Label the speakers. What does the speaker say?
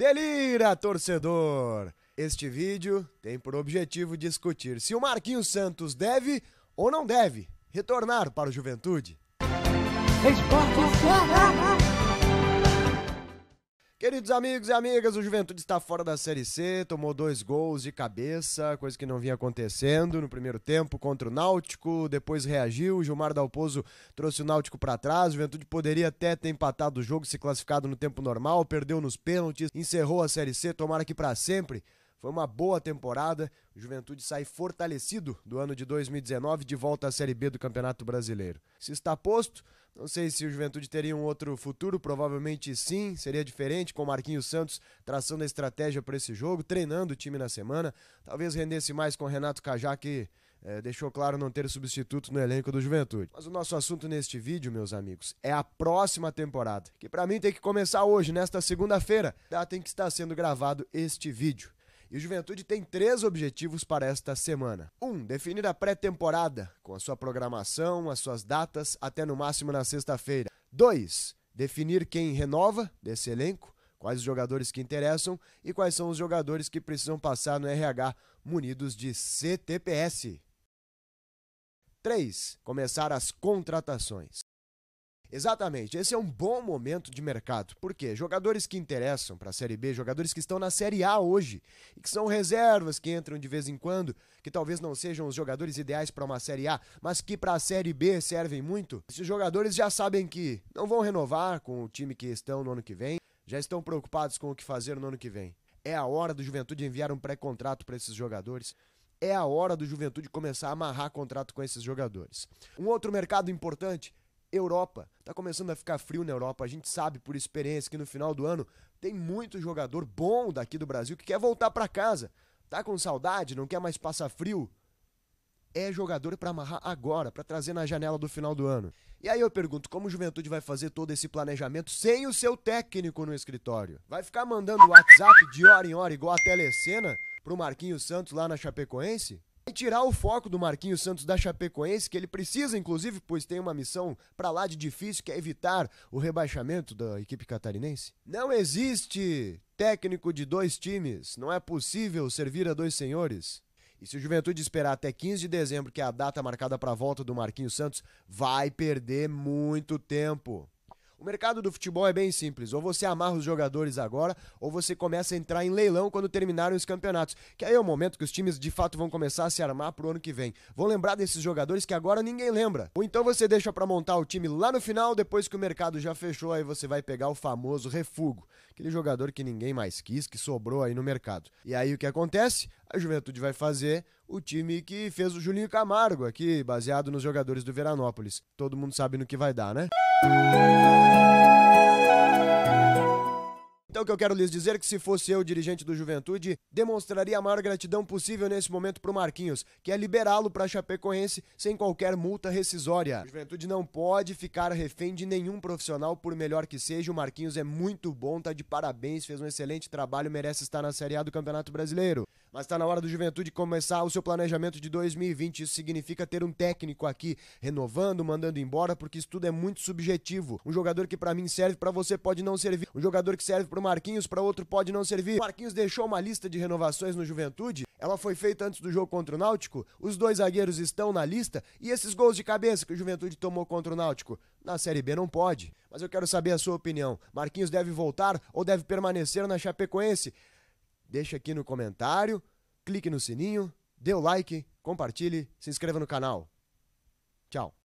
Speaker 1: Delira, torcedor! Este vídeo tem por objetivo discutir se o Marquinhos Santos deve ou não deve retornar para o Juventude. Esporte Queridos amigos e amigas, o Juventude está fora da Série C, tomou dois gols de cabeça, coisa que não vinha acontecendo no primeiro tempo contra o Náutico, depois reagiu, o Gilmar Dalpozo trouxe o Náutico para trás, o Juventude poderia até ter empatado o jogo, se classificado no tempo normal, perdeu nos pênaltis, encerrou a Série C, tomara que para sempre foi uma boa temporada. O Juventude sai fortalecido do ano de 2019 de volta à Série B do Campeonato Brasileiro. Se está posto, não sei se o Juventude teria um outro futuro, provavelmente sim, seria diferente com o Marquinhos Santos traçando a estratégia para esse jogo, treinando o time na semana. Talvez rendesse mais com o Renato Cajá, que é, deixou claro não ter substituto no elenco do Juventude. Mas o nosso assunto neste vídeo, meus amigos, é a próxima temporada, que para mim tem que começar hoje, nesta segunda-feira, data em que está sendo gravado este vídeo. E o Juventude tem três objetivos para esta semana. Um, definir a pré-temporada, com a sua programação, as suas datas, até no máximo na sexta-feira. Dois, definir quem renova desse elenco, quais os jogadores que interessam e quais são os jogadores que precisam passar no RH munidos de CTPS. 3. Começar as contratações. Exatamente, esse é um bom momento de mercado. Por quê? Jogadores que interessam para a Série B, jogadores que estão na Série A hoje, e que são reservas que entram de vez em quando, que talvez não sejam os jogadores ideais para uma Série A, mas que para a Série B servem muito. Esses jogadores já sabem que não vão renovar com o time que estão no ano que vem, já estão preocupados com o que fazer no ano que vem. É a hora do Juventude enviar um pré-contrato para esses jogadores é a hora do Juventude começar a amarrar contrato com esses jogadores. Um outro mercado importante Europa. Tá começando a ficar frio na Europa. A gente sabe por experiência que no final do ano tem muito jogador bom daqui do Brasil que quer voltar para casa. Tá com saudade, não quer mais passar frio? É jogador para amarrar agora, para trazer na janela do final do ano. E aí eu pergunto, como o Juventude vai fazer todo esse planejamento sem o seu técnico no escritório? Vai ficar mandando WhatsApp de hora em hora igual a telecena pro Marquinhos Santos lá na Chapecoense? e tirar o foco do Marquinhos Santos da Chapecoense, que ele precisa, inclusive, pois tem uma missão para lá de difícil, que é evitar o rebaixamento da equipe catarinense? Não existe técnico de dois times, não é possível servir a dois senhores. E se o Juventude esperar até 15 de dezembro, que é a data marcada para a volta do Marquinhos Santos, vai perder muito tempo. O mercado do futebol é bem simples. Ou você amarra os jogadores agora, ou você começa a entrar em leilão quando terminarem os campeonatos. Que aí é o momento que os times de fato vão começar a se armar pro ano que vem. Vão lembrar desses jogadores que agora ninguém lembra. Ou então você deixa para montar o time lá no final, depois que o mercado já fechou, aí você vai pegar o famoso refugo. Aquele jogador que ninguém mais quis, que sobrou aí no mercado. E aí o que acontece? a Juventude vai fazer o time que fez o Julinho Camargo aqui, baseado nos jogadores do Veranópolis. Todo mundo sabe no que vai dar, né? Então o que eu quero lhes dizer é que se fosse eu dirigente do Juventude, demonstraria a maior gratidão possível nesse momento pro Marquinhos, que é liberá-lo para Chapecoense sem qualquer multa rescisória. O Juventude não pode ficar refém de nenhum profissional, por melhor que seja. O Marquinhos é muito bom, tá de parabéns, fez um excelente trabalho, merece estar na Série A do Campeonato Brasileiro. Mas está na hora do Juventude começar o seu planejamento de 2020. Isso significa ter um técnico aqui renovando, mandando embora, porque isso tudo é muito subjetivo. Um jogador que para mim serve para você pode não servir. Um jogador que serve para o Marquinhos para outro pode não servir. O Marquinhos deixou uma lista de renovações no Juventude. Ela foi feita antes do jogo contra o Náutico. Os dois zagueiros estão na lista e esses gols de cabeça que o Juventude tomou contra o Náutico na Série B não pode. Mas eu quero saber a sua opinião. Marquinhos deve voltar ou deve permanecer na Chapecoense? deixe aqui no comentário, clique no sininho, dê o like, compartilhe, se inscreva no canal. Tchau.